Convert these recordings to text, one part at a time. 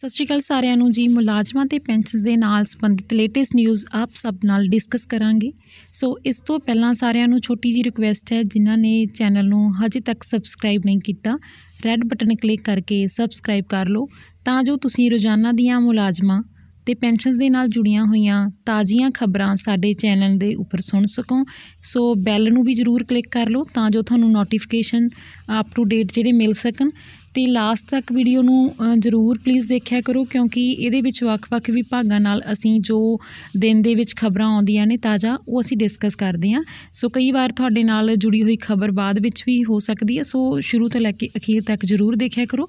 ਸਤਿ ਸ਼੍ਰੀ ਅਕਾਲ ਸਾਰਿਆਂ ਨੂੰ ਜੀ ਮੁਲਾਜ਼ਮਾਂ ਤੇ ਪੈਨਸ਼ਨਸ ਦੇ ਨਾਲ ਸੰਬੰਧਿਤ ਲੇਟੈਸਟ ਨਿਊਜ਼ ਆਪ ਸਭ ਨਾਲ ਡਿਸਕਸ ਕਰਾਂਗੇ ਸੋ ਇਸ ਤੋਂ ਪਹਿਲਾਂ ਸਾਰਿਆਂ ਨੂੰ ਛੋਟੀ ਜੀ ਰਿਕੁਐਸਟ ਹੈ ਜਿਨ੍ਹਾਂ ਨੇ ਚੈਨਲ ਨੂੰ ਹਜੇ ਤੱਕ ਸਬਸਕ੍ਰਾਈਬ ਨਹੀਂ ਕੀਤਾ ਰੈੱਡ ਬਟਨ ਕਲਿੱਕ ਕਰਕੇ ਸਬਸਕ੍ਰਾਈਬ ਕਰ ਲਓ ਤਾਂ ਜੋ ਤੁਸੀਂ ਰੋਜ਼ਾਨਾ ਦੀਆਂ ਮੁਲਾਜ਼ਮਾਂ ਤੇ ਪੈਨਸ਼ਨਸ ਦੇ ਨਾਲ ਜੁੜੀਆਂ ਹੋਈਆਂ ਤਾਜ਼ੀਆਂ ਖਬਰਾਂ ਸਾਡੇ ਚੈਨਲ ਦੇ ਉੱਪਰ ਸੁਣ ਸਕੋ ਸੋ ਬੈਲ ਨੂੰ ਵੀ ਜਰੂਰ ਕਲਿੱਕ ਕਰ ਲਓ ਤਾਂ ਜੋ ਤੁਹਾਨੂੰ ਨੋਟੀਫਿਕੇਸ਼ਨ ਅਪ ਟੂ ਡੇਟ ਜਿਹੜੇ ਮਿਲ ਸਕਣ ਤੇ ਲਾਸਟ ਤੱਕ ਵੀਡੀਓ ਨੂੰ ਜ਼ਰੂਰ ਪਲੀਜ਼ ਦੇਖਿਆ ਕਰੋ ਕਿਉਂਕਿ ਇਹਦੇ ਵਿੱਚ ਵੱਖ-ਵੱਖ ਵਿਭਾਗਾਂ ਨਾਲ ਅਸੀਂ ਜੋ ਦਿਨ ਦੇ ਵਿੱਚ ਖਬਰਾਂ ਆਉਂਦੀਆਂ ਨੇ ਤਾਜ਼ਾ ਉਹ ਅਸੀਂ ਡਿਸਕਸ ਕਰਦੇ ਹਾਂ ਸੋ ਕਈ ਵਾਰ ਤੁਹਾਡੇ ਨਾਲ ਜੁੜੀ ਹੋਈ ਖਬਰ ਬਾਅਦ ਵਿੱਚ ਵੀ ਹੋ ਸਕਦੀ ਹੈ ਸੋ ਸ਼ੁਰੂ ਤੋਂ ਲੈ ਕੇ ਅਖੀਰ ਤੱਕ ਜ਼ਰੂਰ ਦੇਖਿਆ ਕਰੋ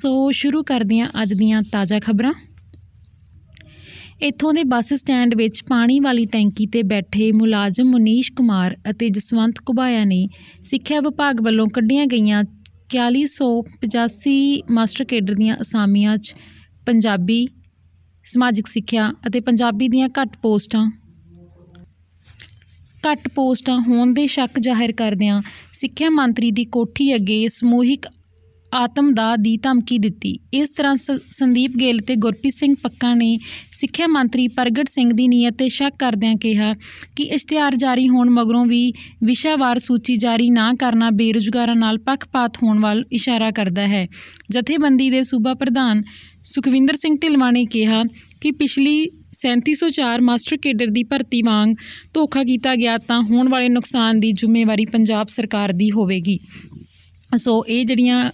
ਸੋ ਸ਼ੁਰੂ ਕਰਦੇ ਹਾਂ ਅੱਜ ਦੀਆਂ ਤਾਜ਼ਾ ਖਬਰਾਂ ਇੱਥੋਂ ਦੇ ਬੱਸ ਸਟੈਂਡ ਵਿੱਚ ਪਾਣੀ ਵਾਲੀ ਟੈਂਕੀ ਤੇ ਬੈਠੇ ਮੁਲਾਜ਼ਮ ਮੁਨੀਸ਼ ਕੁਮਾਰ ਅਤੇ ਜਸਵੰਤ ਕੁਬਾਇਆ ਨੇ ਸਿੱਖਿਆ ਵਿਭਾਗ ਵੱਲੋਂ ਕੱਢੀਆਂ ਗਈਆਂ 4185 ਮਾਸਟਰ ਕੇਡਰ ਦੀਆਂ ਅਸਾਮੀਆਂ 'ਚ ਪੰਜਾਬੀ ਸਮਾਜਿਕ ਸਿੱਖਿਆ ਅਤੇ ਪੰਜਾਬੀ ਦੀਆਂ ਘੱਟ ਪੋਸਟਾਂ ਘੱਟ ਪੋਸਟਾਂ ਹੋਣ ਦੇ ਸ਼ੱਕ ਜ਼ਾਹਿਰ ਕਰਦਿਆਂ ਸਿੱਖਿਆ ਮੰਤਰੀ ਦੀ ਕੋਠੀ ਅੱਗੇ ਸਮੂਹਿਕ ਆਤਮ ਦਾ ਦੀ ਧਮਕੀ ਦਿੱਤੀ ਇਸ ਤਰ੍ਹਾਂ ਸੰਦੀਪ ਗੇਲ ਤੇ ਗੁਰਪ੍ਰੀਤ ਸਿੰਘ ਪੱਕਾ ਨੇ ਸਿੱਖਿਆ ਮੰਤਰੀ ਪ੍ਰਗਟ ਸਿੰਘ ਦੀ ਨੀਅਤ ਤੇ ਸ਼ੱਕ ਕਰਦਿਆਂ ਕਿਹਾ ਕਿ ਇਸ਼ਤਿਹਾਰ ਜਾਰੀ ਹੋਣ ਮਗਰੋਂ ਵੀ ਵਿਸ਼ਾਵਾਰ ਸੂਚੀ ਜਾਰੀ ਨਾ ਕਰਨਾ ਬੇਰੁਜ਼ਗਾਰਾਂ ਨਾਲ ਪੱਖਪਾਤ ਹੋਣ ਵੱਲ ਇਸ਼ਾਰਾ ਕਰਦਾ ਹੈ ਜਥੇਬੰਦੀ ਦੇ ਸੂਬਾ ਪ੍ਰਧਾਨ ਸੁਖਵਿੰਦਰ ਸਿੰਘ ਢਿਲਵਾ ਨੇ ਕਿਹਾ ਕਿ ਪਿਛਲੀ 3704 ਮਾਸਟਰ ਕੇਡਰ ਦੀ ਭਰਤੀ ਵਾਂਗ ਧੋਖਾ ਕੀਤਾ ਗਿਆ ਤਾਂ ਹੋਣ ਵਾਲੇ ਨੁਕਸਾਨ ਦੀ ਜ਼ਿੰਮੇਵਾਰੀ ਪੰਜਾਬ ਸਰਕਾਰ ਦੀ ਹੋਵੇਗੀ ਸੋ ਇਹ ਜਿਹੜੀਆਂ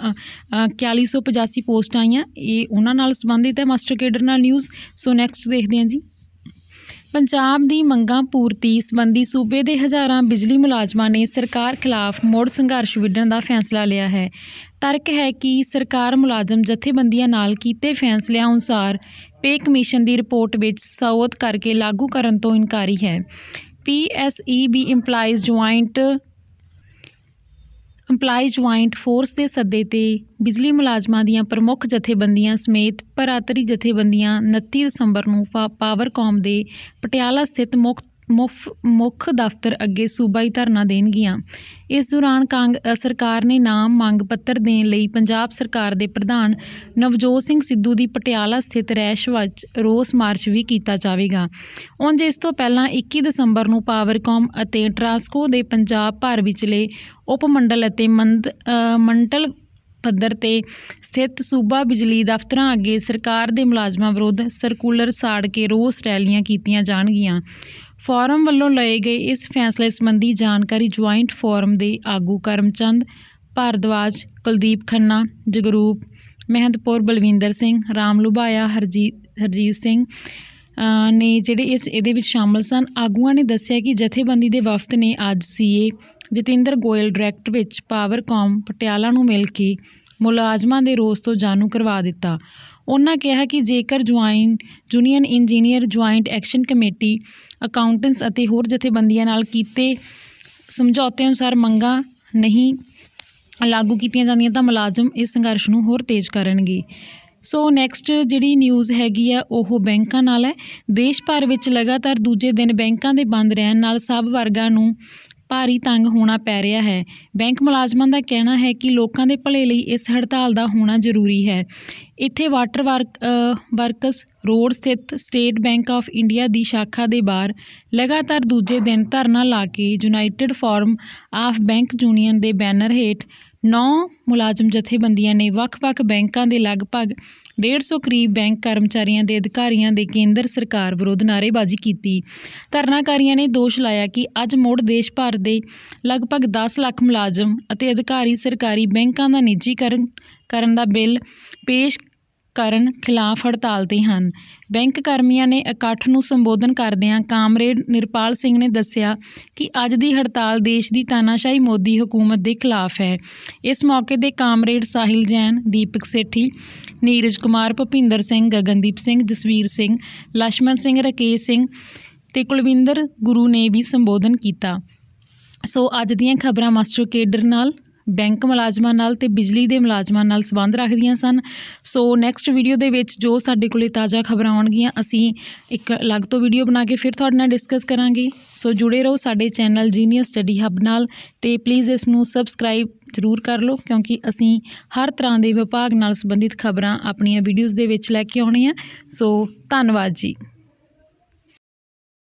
4185 ਪੋਸਟਾਂ ਆਈਆਂ ਇਹ ਉਹਨਾਂ ਨਾਲ ਸੰਬੰਧਿਤ ਹੈ ਮਾਸਟਰ ਕੇਡਰ ਨਾਲ ਨਿਊਜ਼ ਸੋ ਨੈਕਸਟ ਦੇਖਦੇ ਹਾਂ ਜੀ ਪੰਜਾਬ ਦੀ ਮੰਗਾਂ ਪੂਰਤੀ ਸੰਬੰਧੀ ਸੂਬੇ ਦੇ ਹਜ਼ਾਰਾਂ ਬਿਜਲੀ ਮੁਲਾਜ਼ਮਾਂ ਨੇ ਸਰਕਾਰ ਖਿਲਾਫ ਮੋੜ ਸੰਘਰਸ਼ ਵਿੱਢਣ ਦਾ ਫੈਸਲਾ ਲਿਆ ਹੈ ਤਰਕ ਹੈ ਕਿ ਸਰਕਾਰ ਮੁਲਾਜ਼ਮ ਜਥੇਬੰਦੀਆਂ ਨਾਲ ਕੀਤੇ ਫੈਸਲਿਆਂ ਅਨੁਸਾਰ ਪੇ ਕਮਿਸ਼ਨ ਦੀ ਰਿਪੋਰਟ ਵਿੱਚ ਸੌਤ ਕਰਕੇ ਲਾਗੂ ਕਰਨ ਤੋਂ ਇਨਕਾਰੀ ਹੈ PSEB employees joint employee joint force ਦੇ ਸੱਦੇ ਤੇ ਬਿਜਲੀ ਮੁਲਾਜ਼ਮਾਂ ਦੀਆਂ ਪ੍ਰਮੁੱਖ ਜਥੇਬੰਦੀਆਂ ਸਮੇਤ ਭਰਾਤਰੀ ਜਥੇਬੰਦੀਆਂ 29 ਦਸੰਬਰ ਨੂੰ ਪਾਵਰਕਾਮ ਦੇ ਪਟਿਆਲਾ ਸਥਿਤ ਮੁਕਤ ਮੁਫ ਮੁੱਖ ਦਫ਼ਤਰ ਅੱਗੇ ਸੂਬਾਈ ਧਰਨਾ ਦੇਣਗੀਆਂ ਇਸ ਦੌਰਾਨ ਸਰਕਾਰ ਨੇ ਨਾਮ ਮੰਗ ਪੱਤਰ ਦੇਣ ਲਈ ਪੰਜਾਬ ਸਰਕਾਰ ਦੇ ਪ੍ਰਧਾਨ ਨਵਜੋਤ ਸਿੰਘ ਸਿੱਧੂ ਦੀ ਪਟਿਆਲਾ ਸਥਿਤ ਰੈਸ਼ ਵਿੱਚ ਰੋਸ ਮਾਰਚ ਵੀ ਕੀਤਾ ਜਾਵੇਗਾ ਉਂਝ ਇਸ ਤੋਂ ਪਹਿਲਾਂ 21 ਦਸੰਬਰ ਨੂੰ ਪਾਵਰਕਾਮ ਅਤੇ ਟਰਾਂਸਕੋ ਦੇ ਪੰਜਾਬ ਭਰ ਵਿਚਲੇ ਮੰਡਲ ਅਤੇ ਮੰਡਲ ਪੱਧਰ ਤੇ ਸਥਿਤ ਸੂਬਾ ਬਿਜਲੀ ਦਫ਼ਤਰਾਂ ਅੱਗੇ ਸਰਕਾਰ ਦੇ ਮੁਲਾਜ਼ਮਾਂ ਵਿਰੁੱਧ ਸਰਕੂਲਰ ਸਾੜ ਕੇ ਰੋਸ ਰੈਲੀਆਂ ਕੀਤੀਆਂ ਜਾਣਗੀਆਂ ਫੋਰਮ ਵੱਲੋਂ ਲਏ ਗਏ ਇਸ ਫੈਸਲੇ ਸੰਬੰਧੀ ਜਾਣਕਾਰੀ ਜੁਆਇੰਟ ਫੋਰਮ ਦੇ ਆਗੂ ਕਰਮਚੰਦ ਭਾਰਦਵਾਜ ਕੁਲਦੀਪ ਖੰਨਾ ਜਗਰੂਪ ਮਹਿੰਦਪੁਰ ਬਲਵਿੰਦਰ ਸਿੰਘ ਰਾਮ ਲੁਭਾਇਆ ਹਰਜੀਤ ਹਰਜੀਤ ਸਿੰਘ ਨੇ ਜਿਹੜੇ ਇਸ ਇਹਦੇ ਵਿੱਚ ਸ਼ਾਮਲ ਸਨ ਆਗੂਆਂ ਨੇ ਦੱਸਿਆ ਕਿ ਜਥੇਬੰਦੀ ਦੇ ਵਫਦ ਨੇ ਅੱਜ ਸੀਏ ਜਤਿੰਦਰ ਗੋਇਲ ਡਾਇਰੈਕਟ ਵਿੱਚ ਪਾਵਰਕਾਮ ਪਟਿਆਲਾ ਨੂੰ ਮਿਲ ਕੇ ਮੁਲਾਜ਼ਮਾਂ ਦੇ ਰੋਸ ਤੋਂ ਜਾਣੂ ਕਰਵਾ ਦਿੱਤਾ ਉਹਨਾਂ ਕਿਹਾ ਕਿ ਜੇਕਰ join junior engineer joint action committee accountants ਅਤੇ ਹੋਰ ਜਥੇਬੰਦੀਆਂ ਨਾਲ ਕੀਤੇ ਸਮਝੌਤੇ ਅਨੁਸਾਰ ਮੰਗਾਂ ਨਹੀਂ ਲਾਗੂ ਕੀਤੀਆਂ ਜਾਂਦੀਆਂ ਤਾਂ ਮੁਲਾਜ਼ਮ ਇਸ ਸੰਘਰਸ਼ ਨੂੰ ਹੋਰ ਤੇਜ਼ ਕਰਨਗੇ ਸੋ ਨੈਕਸਟ ਜਿਹੜੀ ਨਿਊਜ਼ ਹੈਗੀ ਆ ਉਹ ਬੈਂਕਾਂ ਨਾਲ ਹੈ ਦੇਸ਼ ਭਰ ਵਿੱਚ ਲਗਾਤਾਰ ਦੂਜੇ ਦਿਨ ਬੈਂਕਾਂ ਦੇ ਬੰਦ ਰਹਿਣ ਨਾਲ ਸਭ ਵਰਗਾਂ ਨੂੰ ਭਾਰੀ ਤੰਗ ਹੋਣਾ ਪੈ ਰਿਹਾ ਹੈ ਬੈਂਕ ਮੁਲਾਜ਼ਮਾਂ ਦਾ ਕਹਿਣਾ ਹੈ ਕਿ ਲੋਕਾਂ ਦੇ ਭਲੇ ਲਈ ਇਸ ਹੜਤਾਲ ਦਾ ਹੋਣਾ ਜ਼ਰੂਰੀ ਹੈ ਇੱਥੇ ਵਾਟਰ ਵਰਕ ਵਰਕਸ ਰੋਡ ਸਥਿਤ ਸਟੇਟ ਬੈਂਕ ਆਫ ਇੰਡੀਆ ਦੀ ਸ਼ਾਖਾ ਦੇ ਬਾਹਰ ਲਗਾਤਾਰ ਦੂਜੇ ਦਿਨ ਧਰਨਾ ਲਾ ਕੇ United forum of bank union ਦੇ ਬੈਨਰ ਹੇਠ 9 ਮੁਲਾਜ਼ਮ ਜਥੇਬੰਦੀਆਂ ਨੇ ਵੱਖ-ਵੱਖ ਬੈਂਕਾਂ ਦੇ ਲਗਭਗ 150 ਕਰੀਬ ਬੈਂਕ ਕਰਮਚਾਰੀਆਂ ਦੇ ਅਧਿਕਾਰੀਆਂ ਦੇ ਕੇਂਦਰ ਸਰਕਾਰ ਵਿਰੋਧ ਨਾਰੇਬਾਜ਼ੀ ਕੀਤੀ ਧਰਨਾਕਾਰੀਆਂ ਨੇ ਦੋਸ਼ ਲਾਇਆ ਕਿ ਅੱਜ ਮੋੜ ਦੇਸ਼ ਭਰ ਦੇ ਲਗਭਗ 10 ਲੱਖ ਮੁਲਾਜ਼ਮ ਅਤੇ ਅਧਿਕਾਰੀ ਸਰਕਾਰੀ ਬੈਂਕਾਂ ਦਾ ਨਿੱਜੀਕਰਨ ਕਰਨ ਦਾ ਬਿੱਲ ਪੇਸ਼ ਕਰਨ ਖਿਲਾਫ ਹੜਤਾਲ ਤੇ ਹਨ ਬੈਂਕ ਕਰਮੀਆਂ ਨੇ ਇਕੱਠ ਨੂੰ ਸੰਬੋਧਨ ਕਰਦਿਆਂ ਕਾਮਰੇਡ ਨਿਰਪਾਲ ਸਿੰਘ ਨੇ ਦੱਸਿਆ ਕਿ ਅੱਜ ਦੀ ਹੜਤਾਲ ਦੇਸ਼ ਦੀ ਤਾਨਾਸ਼ਾਹੀ ਮੋਦੀ ਹਕੂਮਤ ਦੇ ਖਿਲਾਫ ਹੈ ਇਸ ਮੌਕੇ ਤੇ ਕਾਮਰੇਡ ਸਾਹਿਲ ਜੈਨ ਦੀਪਕ ਸੇਠੀ ਨੀਰਜ ਕੁਮਾਰ ਭੁਪਿੰਦਰ ਸਿੰਘ ਗਗਨਦੀਪ ਸਿੰਘ ਜਸਵੀਰ ਸਿੰਘ ਲਸ਼ਮਨ ਸਿੰਘ ਰਕੇਸ਼ ਸਿੰਘ ਤੇ ਕੁਲਵਿੰਦਰ ਗੁਰੂ ਨੇ ਵੀ ਸੰਬੋਧਨ ਕੀਤਾ ਸੋ ਅੱਜ ਦੀਆਂ ਖਬਰਾਂ ਮਾਸਟਰ ਕੇਡਰ ਨਾਲ ਬੈਂਕ ਮੁਲਾਜ਼ਮਾਂ ਨਾਲ ਤੇ ਬਿਜਲੀ ਦੇ ਮੁਲਾਜ਼ਮਾਂ ਨਾਲ ਸੰਬੰਧ ਰੱਖਦੀਆਂ ਸਨ ਸੋ ਨੈਕਸਟ ਵੀਡੀਓ ਦੇ ਵਿੱਚ ਜੋ ਸਾਡੇ ਕੋਲੇ ਤਾਜ਼ਾ ਖਬਰਾਂ ਆਉਣਗੀਆਂ ਅਸੀਂ ਇੱਕ ਅਲੱਗ ਤੋਂ ਵੀਡੀਓ ਬਣਾ ਕੇ ਫਿਰ ਤੁਹਾਡੇ ਨਾਲ ਡਿਸਕਸ ਕਰਾਂਗੇ ਸੋ ਜੁੜੇ ਰਹੋ ਸਾਡੇ ਚੈਨਲ ਜੀਨੀਅਸ ਸਟੱਡੀ ਹੱਬ ਨਾਲ ਤੇ ਪਲੀਜ਼ ਇਸ ਨੂੰ ਸਬਸਕ੍ਰਾਈਬ ਜ਼ਰੂਰ ਕਰ ਲਓ ਕਿਉਂਕਿ ਅਸੀਂ ਹਰ ਤਰ੍ਹਾਂ ਦੇ ਵਿਭਾਗ ਨਾਲ ਸੰਬੰਧਿਤ ਖਬਰਾਂ ਆਪਣੀਆਂ ਵੀਡੀਓਜ਼ ਦੇ ਵਿੱਚ ਲੈ ਕੇ ਆਉਣੀਆਂ ਆ ਸੋ ਧੰਨਵਾਦ ਜੀ